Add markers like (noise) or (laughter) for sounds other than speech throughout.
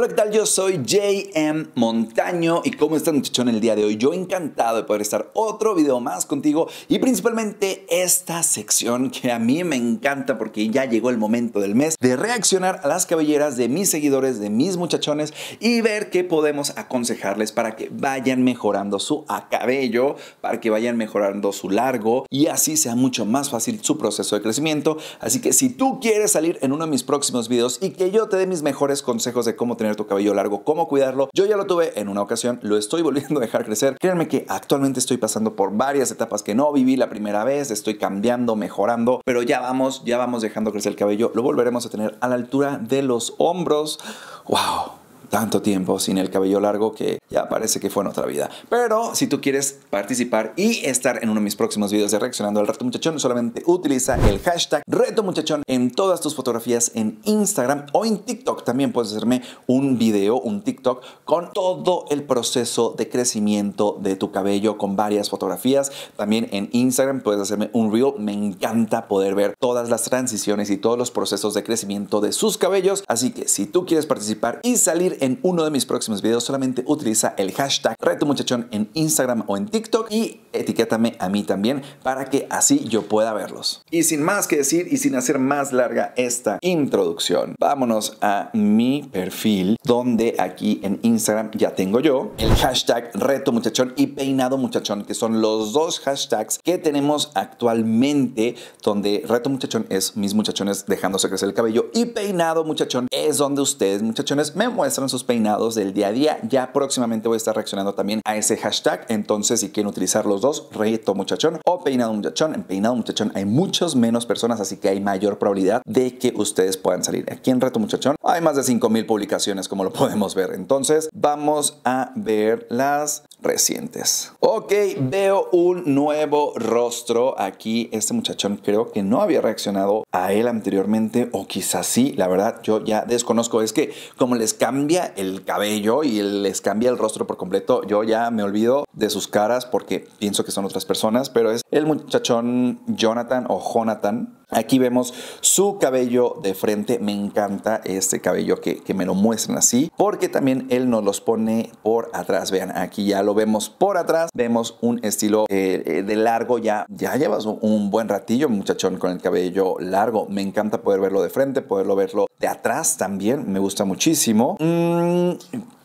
Hola, ¿qué tal? Yo soy JM Montaño y ¿cómo están muchachón el día de hoy? Yo encantado de poder estar otro video más contigo y principalmente esta sección que a mí me encanta porque ya llegó el momento del mes de reaccionar a las cabelleras de mis seguidores, de mis muchachones y ver qué podemos aconsejarles para que vayan mejorando su cabello, para que vayan mejorando su largo y así sea mucho más fácil su proceso de crecimiento. Así que si tú quieres salir en uno de mis próximos videos y que yo te dé mis mejores consejos de cómo tener tu cabello largo, cómo cuidarlo. Yo ya lo tuve en una ocasión, lo estoy (laughs) volviendo a dejar crecer. Créanme que actualmente estoy pasando por varias etapas que no viví la primera vez, estoy cambiando, mejorando, pero ya vamos, ya vamos dejando crecer el cabello. Lo volveremos a tener a la altura de los hombros. ¡Wow! tanto tiempo sin el cabello largo que ya parece que fue en otra vida. Pero si tú quieres participar y estar en uno de mis próximos videos de reaccionando al reto muchachón, solamente utiliza el hashtag reto muchachón en todas tus fotografías en Instagram o en TikTok. También puedes hacerme un video, un TikTok con todo el proceso de crecimiento de tu cabello con varias fotografías. También en Instagram puedes hacerme un reel. Me encanta poder ver todas las transiciones y todos los procesos de crecimiento de sus cabellos. Así que si tú quieres participar y salir en uno de mis próximos videos, solamente utiliza el hashtag Reto Muchachón en Instagram o en TikTok y etiquétame a mí también para que así yo pueda verlos. Y sin más que decir y sin hacer más larga esta introducción, vámonos a mi perfil donde aquí en Instagram ya tengo yo el hashtag Reto Muchachón y Peinado Muchachón, que son los dos hashtags que tenemos actualmente donde Reto Muchachón es mis muchachones dejándose crecer el cabello y Peinado Muchachón es donde ustedes muchachones me muestran sus peinados del día a día. Ya próximamente voy a estar reaccionando también a ese hashtag. Entonces, si quieren utilizar los dos, reto muchachón o peinado muchachón, en peinado muchachón hay muchos menos personas, así que hay mayor probabilidad de que ustedes puedan salir. Aquí en reto muchachón hay más de 5.000 publicaciones, como lo podemos ver. Entonces, vamos a ver las recientes. Ok, veo un nuevo rostro aquí. Este muchachón creo que no había reaccionado a él anteriormente o quizás sí. La verdad, yo ya desconozco. Es que como les cambia el cabello y les cambia el rostro por completo, yo ya me olvido de sus caras porque pienso que son otras personas, pero es el muchachón Jonathan o Jonathan Aquí vemos su cabello de frente. Me encanta este cabello que, me lo muestran así. Porque también él nos los pone por atrás. Vean, aquí ya lo vemos por atrás. Vemos un estilo eh, eh, de largo. Ya, ya llevas un, buen ratillo, muchachón, con el cabello largo. Me encanta poder verlo de frente, poderlo verlo de atrás también. Me gusta muchísimo. Mm,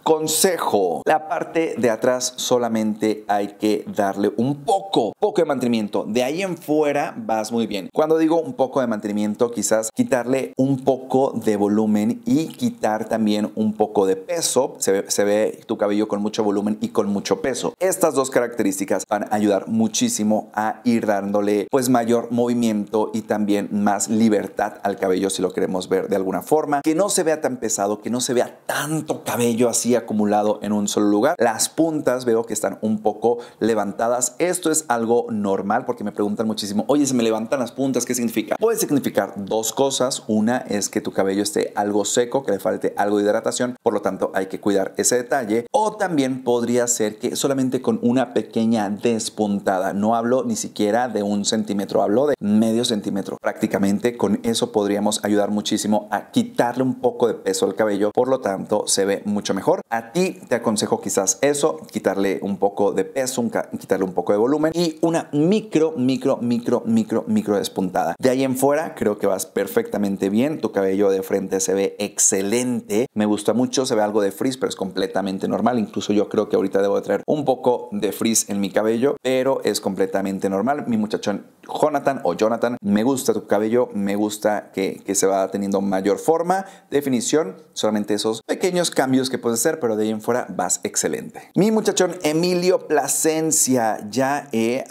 Consejo, la parte de atrás solamente hay que darle un poco, poco de mantenimiento. De ahí en fuera vas muy bien. Cuando digo un poco de mantenimiento, quizás quitarle un poco de volumen y quitar también un poco de peso. Se ve, tu cabello con mucho volumen y con mucho peso. Estas dos características van a ayudar muchísimo a ir dándole pues mayor movimiento y también más libertad al cabello si lo queremos ver de alguna forma. Que no se vea tan pesado, que no se vea tanto cabello así acumulado en un solo lugar. Las puntas veo que están un poco levantadas. Esto es algo normal porque me preguntan muchísimo, oye, se me levantan las puntas, ¿qué significa? Puede significar dos cosas. Una es que tu cabello esté algo seco, que le falte algo de hidratación, por lo tanto hay que cuidar ese detalle. O también podría ser que solamente con una pequeña despuntada, no hablo ni siquiera de un centímetro, hablo de medio centímetro. Prácticamente con eso podríamos ayudar muchísimo a quitarle un poco de peso al cabello, por lo tanto se ve mucho mejor. A ti te aconsejo quizás eso, quitarle un poco de peso, quitarle un poco de volumen y una micro, micro, micro, micro, micro despuntada. De ahí en fuera creo que vas perfectamente bien, tu cabello de frente se ve excelente, me gusta mucho, se ve algo de frizz, pero es completamente normal, incluso yo creo que ahorita debo traer un poco de frizz en mi cabello, pero es completamente normal, mi muchachón Jonathan o Jonathan, me gusta tu cabello, me gusta que, se va teniendo mayor forma, definición, solamente esos pequeños cambios que puedes hacer, pero de ahí en fuera vas excelente. Mi muchachón Emilio Plasencia, ya he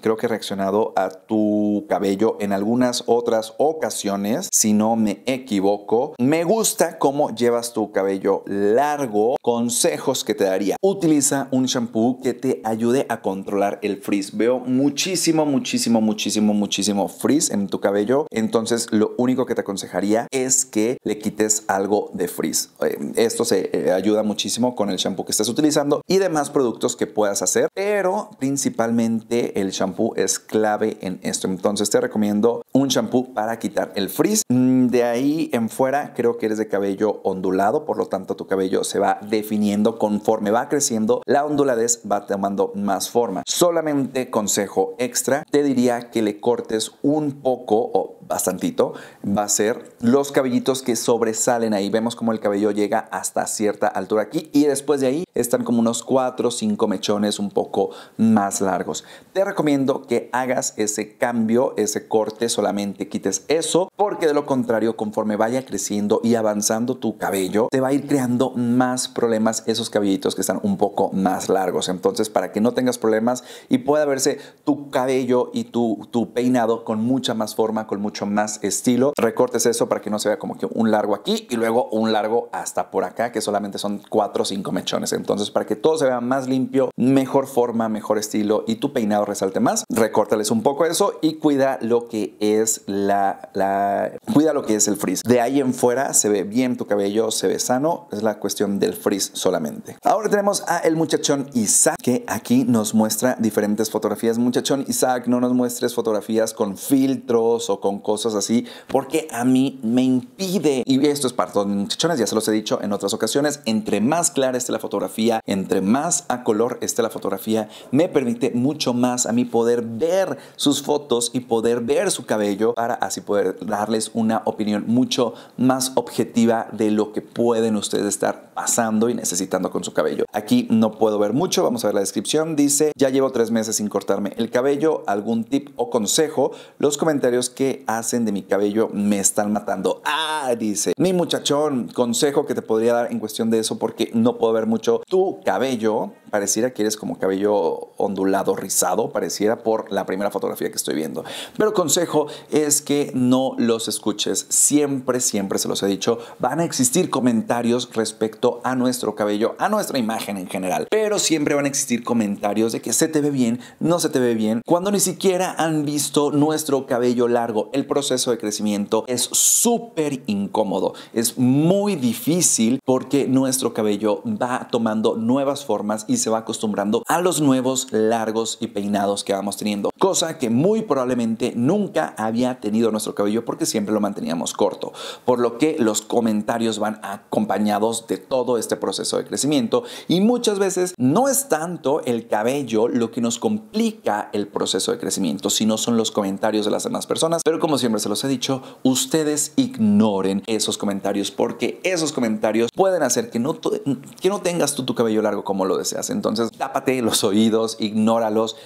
creo que he reaccionado a tu cabello en algunas otras ocasiones, si no me equivoco. Me gusta cómo llevas tu cabello largo. Consejos que te daría. Utiliza un shampoo que te ayude a controlar el frizz. Veo muchísimo, muchísimo muchísimo, muchísimo, frizz en tu cabello, entonces lo único que te aconsejaría es que le quites algo de frizz. Eh, esto se eh, ayuda muchísimo con el shampoo que estás utilizando y demás productos que puedas hacer, pero principalmente el shampoo es clave en esto. Entonces te recomiendo un shampoo para quitar el frizz. Mm, de ahí en fuera creo que eres de cabello ondulado, por lo tanto tu cabello se va definiendo conforme va creciendo, la onduladez va tomando más forma. Solamente consejo extra, te diría que le cortes un poco o bastantito, va a ser los cabellitos que sobresalen ahí. Vemos como el cabello llega hasta cierta altura aquí y después de ahí están como unos 4 o 5 mechones un poco más largos. Te recomiendo que hagas ese cambio, ese corte, solamente quites eso, porque de lo contrario, conforme vaya creciendo y avanzando tu cabello, te va a ir creando más problemas esos cabellitos que están un poco más largos. Entonces, para que no tengas problemas y pueda verse tu cabello y tu, tu peinado con mucha más forma, con mucho más estilo. Recortes eso para que no se vea como que un largo aquí y luego un largo hasta por acá, que solamente son 4 o 5 mechones. Entonces, para que todo se vea más limpio, mejor forma, mejor estilo y tu peinado resalte más, recórtales un poco eso y cuida lo que es la, la cuida lo que es el frizz. De ahí en fuera se ve bien tu cabello, se ve sano, es la cuestión del frizz solamente. Ahora tenemos a el muchachón Isaac que aquí nos muestra diferentes fotografías. Muchachón Isaac, no nos muestres fotografías con filtros o con cosas así, porque a mí me impide. Y esto es para todos muchachones, ya se los he dicho en otras ocasiones, entre más clara esté la fotografía, entre más a color esté la fotografía, me permite mucho más a mí poder ver sus fotos y poder ver su cabello para así poder darles una opinión mucho más objetiva de lo que pueden ustedes estar pasando y necesitando con su cabello. Aquí no puedo ver mucho, vamos a ver la descripción, dice, ya llevo tres meses sin cortarme el cabello, algún tip o consejo, los comentarios que hacen de mi cabello me están matando. Ah, dice. Mi muchachón, consejo que te podría dar en cuestión de eso porque no puedo ver mucho tu cabello pareciera que eres como cabello ondulado, rizado, pareciera por la primera fotografía que estoy viendo. Pero consejo es que no los escuches. Siempre, siempre se los he dicho, van a existir comentarios respecto a nuestro cabello, a nuestra imagen en general. Pero siempre van a existir comentarios de que se te ve bien, no se te ve bien, cuando ni siquiera han visto nuestro cabello largo. El proceso de crecimiento es súper incómodo, es muy difícil porque nuestro cabello va tomando nuevas formas y se va acostumbrando a los nuevos largos y peinados que vamos teniendo cosa que muy probablemente nunca había tenido nuestro cabello porque siempre lo manteníamos corto, por lo que los comentarios van acompañados de todo este proceso de crecimiento y muchas veces no es tanto el cabello lo que nos complica el proceso de crecimiento, sino son los comentarios de las demás personas, pero como siempre se los he dicho, ustedes ignoren esos comentarios porque esos comentarios pueden hacer que no, que no tengas tú tu cabello largo como lo deseas, entonces tápate los oídos, ignóralos,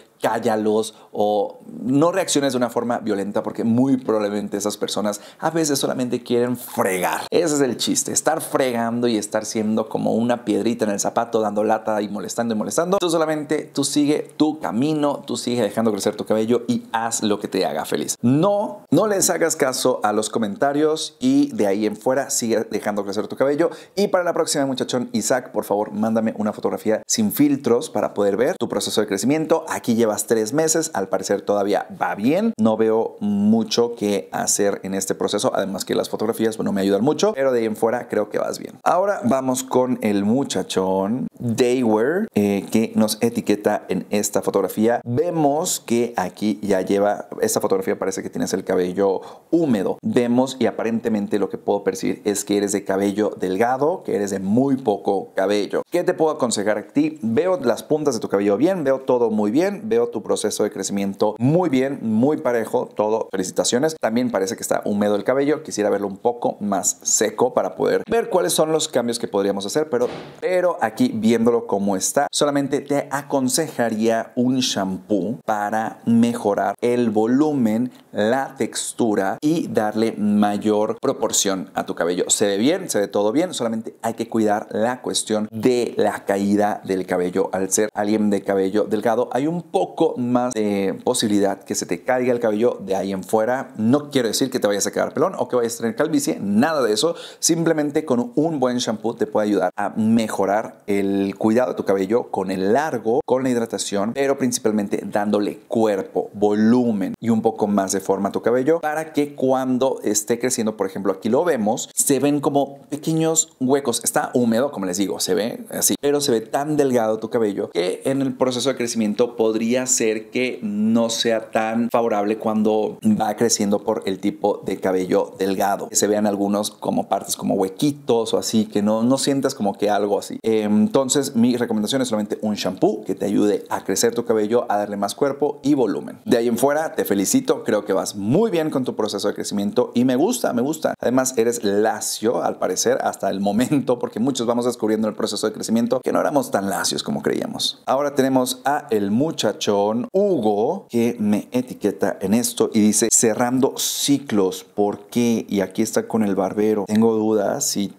cállalos o no reacciones de una forma violenta porque muy probablemente esas personas a veces solamente quieren fregar. Ese es el chiste, estar fregando y estar siendo como una piedrita en el zapato, dando lata y molestando y molestando. Tú solamente, tú sigue tu camino, tú sigue dejando crecer tu cabello y haz lo que te haga feliz. No, no les hagas caso a los comentarios y de ahí en fuera sigue dejando crecer tu cabello. Y para la próxima muchachón, Isaac, por favor, mándame una fotografía sin filtros para poder ver tu proceso de crecimiento. Aquí lleva tres meses, al parecer todavía va bien, no veo mucho que hacer en este proceso, además que las fotografías, no me ayudan mucho, pero de ahí en fuera creo que vas bien. Ahora vamos con el muchachón Dayware eh, que nos etiqueta en esta fotografía. Vemos que aquí ya lleva, esta fotografía parece que tienes el cabello húmedo. Vemos y aparentemente lo que puedo percibir es que eres de cabello delgado, que eres de muy poco cabello. ¿Qué te puedo aconsejar a ti? Veo las puntas de tu cabello bien, veo todo muy bien, veo tu proceso de crecimiento muy bien, muy parejo, todo. Felicitaciones. También parece que está húmedo el cabello. Quisiera verlo un poco más seco para poder ver cuáles son los cambios que podríamos hacer, pero, pero aquí viéndolo como está, solamente te aconsejaría un shampoo para mejorar el volumen, la textura y darle mayor proporción a tu cabello. Se ve bien, se ve todo bien, solamente hay que cuidar la cuestión de la caída del cabello. Al ser alguien de cabello delgado, hay un poco poco más de posibilidad que se te caiga el cabello de ahí en fuera. No quiero decir que te vayas a quedar pelón o que vayas a tener calvicie, nada de eso. Simplemente con un buen shampoo te puede ayudar a mejorar el cuidado de tu cabello con el largo, con la hidratación, pero principalmente dándole cuerpo, volumen y un poco más de forma a tu cabello para que cuando esté creciendo, por ejemplo, aquí lo vemos, se ven como pequeños huecos. Está húmedo, como les digo, se ve así, pero se ve tan delgado tu cabello que en el proceso de crecimiento podría hacer que no sea tan favorable cuando va creciendo por el tipo de cabello delgado. Que se vean algunos como partes como huequitos o así, que no, no sientas como que algo así. Eh, entonces mi recomendación es solamente un shampoo que te ayude a crecer tu cabello, a darle más cuerpo y volumen. De ahí en fuera, te felicito, creo que vas muy bien con tu proceso de crecimiento y me gusta, me gusta. Además, eres lacio al parecer hasta el momento, porque muchos vamos descubriendo el proceso de crecimiento que no éramos tan lacios como creíamos. Ahora tenemos a el muchacho Hugo que me etiqueta en esto y dice cerrando ciclos, ¿por qué? Y aquí está con el barbero. Tengo dudas y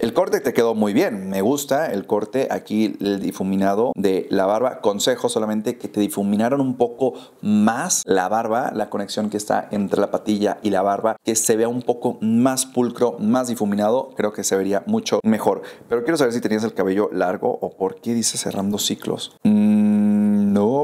el corte te quedó muy bien, me gusta el corte aquí el difuminado de la barba. Consejo solamente que te difuminaron un poco más la barba, la conexión que está entre la patilla y la barba, que se vea un poco más pulcro, más difuminado, creo que se vería mucho mejor. Pero quiero saber si tenías el cabello largo o por qué dice cerrando ciclos. Mm,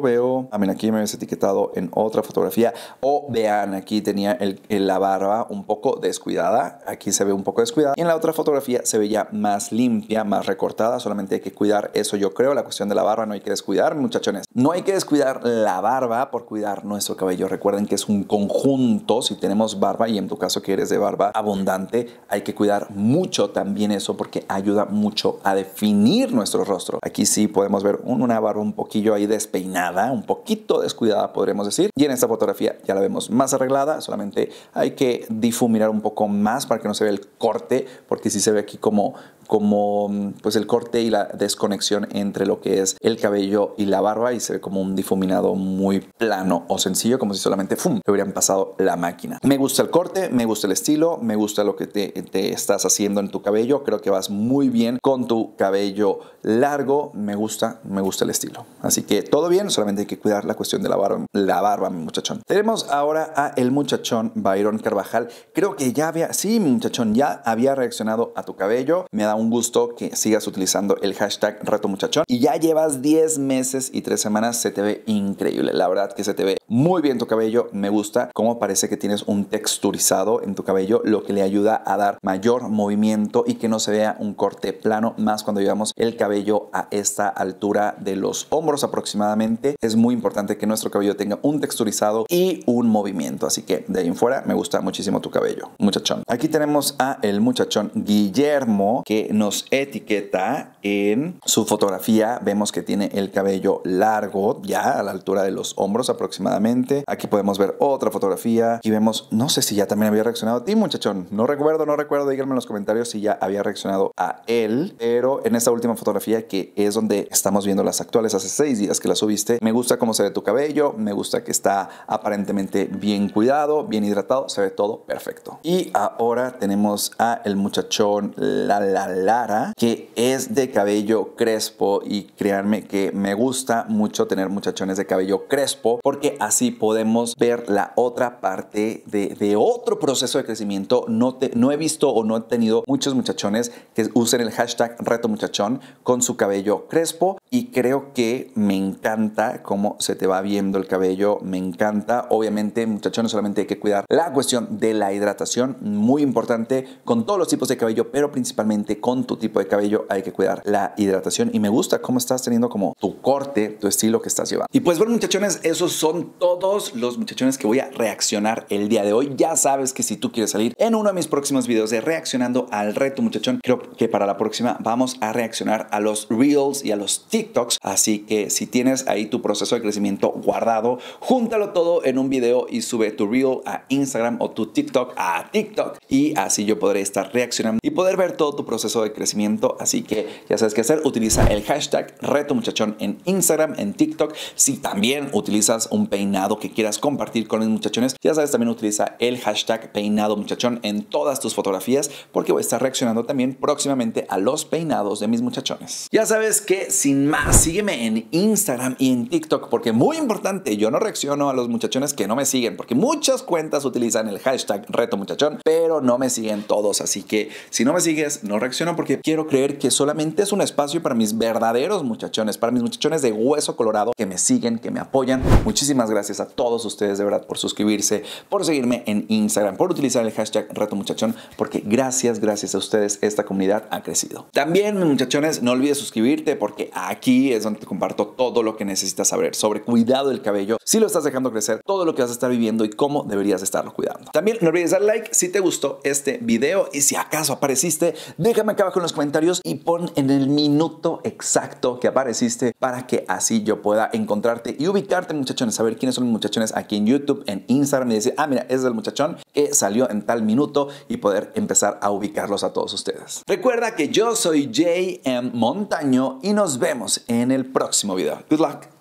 veo, a mí aquí me habías etiquetado en otra fotografía. O vean, aquí tenía la barba un poco descuidada. Aquí se ve un poco descuidada. Y en la otra fotografía se veía más limpia, más recortada. Solamente hay que cuidar eso, yo creo. La cuestión de la barba no hay que descuidar, muchachones. No hay que descuidar la barba por cuidar nuestro cabello. Recuerden que es un conjunto. Si tenemos barba y en tu caso que eres de barba abundante, hay que cuidar mucho también eso porque ayuda mucho a definir nuestro rostro. Aquí sí podemos ver una barba un poquillo ahí despeinada Nada, un poquito descuidada podríamos decir. Y en esta fotografía ya la vemos más arreglada, solamente hay que difuminar un poco más para que no se vea el corte, porque si se ve aquí como, como pues el corte y la desconexión entre lo que es el cabello y la barba y se ve como un difuminado muy plano o sencillo como si solamente ¡fum! hubieran pasado la máquina. Me gusta el corte, me gusta el estilo, me gusta lo que te, estás haciendo en tu cabello, creo que vas muy bien con tu cabello largo, me gusta, me gusta el estilo. Así que todo bien, solamente hay que cuidar la cuestión de la barba, la barba, mi muchachón. Tenemos ahora a el muchachón Byron Carvajal. Creo que ya había, sí, muchachón, ya había reaccionado a tu cabello. Me da un gusto que sigas utilizando el hashtag Reto Muchachón. Y ya llevas 10 meses y 3 semanas, se te ve increíble. La verdad que se te ve muy bien tu cabello. Me gusta cómo parece que tienes un texturizado en tu cabello, lo que le ayuda a dar mayor movimiento y que no se vea un corte plano, más cuando llevamos el cabello a esta altura de los hombros aproximadamente. Es muy importante que nuestro cabello tenga un texturizado y un movimiento. Así que de ahí en fuera, me gusta muchísimo tu cabello, muchachón. Aquí tenemos a el muchachón Guillermo, que nos etiqueta en su fotografía. Vemos que tiene el cabello largo, ya a la altura de los hombros aproximadamente. Aquí podemos ver otra fotografía. y vemos, no sé si ya también había reaccionado a ti, muchachón. No recuerdo, no recuerdo. Díganme en los comentarios si ya había reaccionado a él. Pero en esta última fotografía, que es donde estamos viendo las actuales, hace seis días que la subiste, me gusta cómo se ve tu cabello, me gusta que está aparentemente bien cuidado, bien hidratado, se ve todo perfecto. Y ahora tenemos a el muchachón la la Lara, que es de cabello crespo y créanme que me gusta mucho tener muchachones de cabello crespo porque así podemos ver la otra parte de, otro proceso de crecimiento. No, te, no he visto o no he tenido muchos muchachones que usen el hashtag reto muchachón con su cabello crespo y creo que me encanta cómo se te va viendo el cabello, me encanta. Obviamente muchachones solamente hay que cuidar la cuestión de la hidratación, muy importante con todos los tipos de cabello, pero principalmente con con tu tipo de cabello hay que cuidar la hidratación. Y me gusta cómo estás teniendo como tu corte, tu estilo que estás llevando. Y pues bueno, muchachones, esos son todos los muchachones que voy a reaccionar el día de hoy. Ya sabes que si tú quieres salir en uno de mis próximos videos de reaccionando al reto, muchachón, creo que para la próxima vamos a reaccionar a los Reels y a los TikToks. Así que si tienes ahí tu proceso de crecimiento guardado, júntalo todo en un video y sube tu Reel a Instagram o tu TikTok a TikTok. Y así yo podré estar reaccionando y poder ver todo tu proceso de crecimiento. Así que ya sabes qué hacer. Utiliza el hashtag reto muchachón en Instagram, en TikTok. Si también utilizas un peinado que quieras compartir con los muchachones, ya sabes, también utiliza el hashtag peinado muchachón en todas tus fotografías porque voy a estar reaccionando también próximamente a los peinados de mis muchachones. Ya sabes que sin más, sígueme en Instagram y en TikTok porque muy importante, yo no reacciono a los muchachones que no me siguen porque muchas cuentas utilizan el hashtag reto muchachón, pero no me siguen todos. Así que si no me sigues, no reacciono porque quiero creer que solamente es un espacio para mis verdaderos muchachones, para mis muchachones de hueso colorado que me siguen, que me apoyan. Muchísimas gracias a todos ustedes de verdad por suscribirse, por seguirme en Instagram, por utilizar el hashtag Reto Muchachón, porque gracias, gracias a ustedes esta comunidad ha crecido. También, muchachones, no olvides suscribirte porque aquí es donde te comparto todo lo que necesitas saber sobre cuidado del cabello, si lo estás dejando crecer, todo lo que vas a estar viviendo y cómo deberías estarlo cuidando. También no olvides dar like si te gustó este video y si acaso apareciste, déjame acá abajo en los comentarios y pon en el minuto exacto que apareciste para que así yo pueda encontrarte y ubicarte, muchachones, saber quiénes son los muchachones aquí en YouTube, en Instagram y decir, ah, mira, ese es el muchachón que salió en tal minuto y poder empezar a ubicarlos a todos ustedes. Recuerda que yo soy Jay JM Montaño y nos vemos en el próximo video. Good luck.